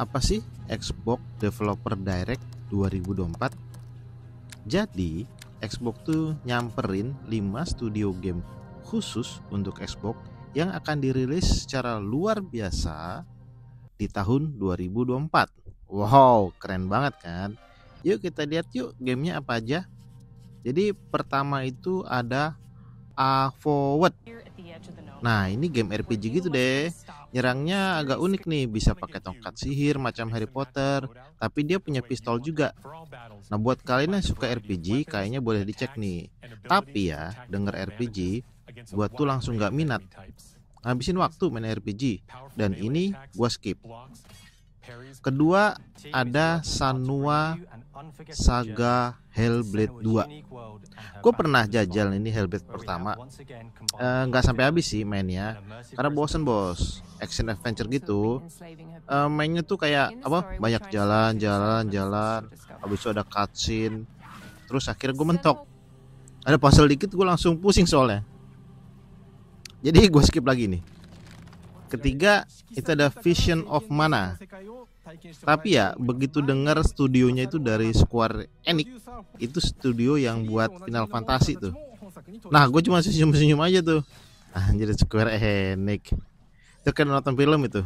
apa sih Xbox Developer Direct 2024? Jadi, Xbox tuh nyamperin 5 studio game khusus untuk Xbox yang akan dirilis secara luar biasa di tahun 2024. Wow, keren banget kan? Yuk kita lihat yuk gamenya apa aja. Jadi pertama itu ada A Forward. Nah ini game RPG gitu deh Nyerangnya agak unik nih, bisa pakai tongkat sihir macam Harry Potter, tapi dia punya pistol juga. Nah buat kalian yang suka RPG, kayaknya boleh dicek nih. Tapi ya, denger RPG, buat tuh langsung gak minat. Habisin waktu main RPG, dan ini gua skip. Kedua ada Sanua Saga Hellblade 2. Gue pernah jajal ini Hellblade pertama. Eh, eh, nggak uh, sampai habis sih mainnya, karena bosen bos. Action adventure gitu. Uh, mainnya tuh kayak apa? Banyak jalan, jalan, jalan. Habis itu ada cutscene. Terus akhirnya gue mentok. Ada puzzle dikit gue langsung pusing soalnya. Jadi gue skip lagi nih. Ketiga, itu ada Vision of Mana. Tapi ya, begitu dengar studionya itu dari Square Enix, itu studio yang buat Final Fantasy tuh. Nah, gue cuma senyum-senyum aja tuh. jadi Square Enix. Itu kan nonton film itu.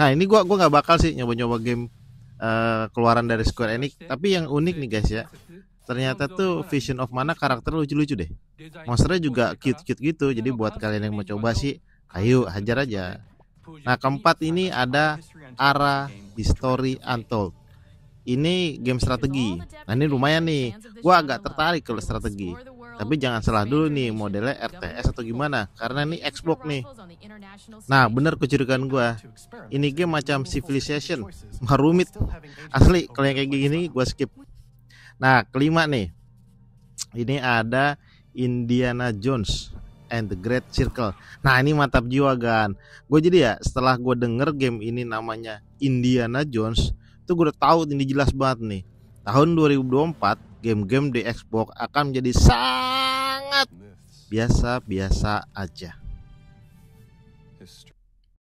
Nah, ini gue gua nggak bakal sih nyoba-nyoba game uh, keluaran dari Square Enix, tapi yang unik nih guys ya. Ternyata tuh Vision of Mana karakter lucu-lucu deh. Monsternya juga cute-cute gitu. Jadi buat kalian yang mau coba sih ayo hajar aja nah keempat ini ada Ara History Untold ini game strategi nah ini lumayan nih gue agak tertarik kalau strategi tapi jangan salah dulu nih modelnya RTS atau gimana karena ini Xbox nih nah bener kecurigaan gue ini game macam Civilization marumit asli kalau yang kayak gini gue skip nah kelima nih ini ada Indiana Jones and the Great Circle. Nah ini mantap jiwa kan. Gue jadi ya setelah gue denger game ini namanya Indiana Jones, itu gue udah tahu ini jelas banget nih. Tahun 2024 game-game di Xbox akan menjadi sangat biasa-biasa aja. History.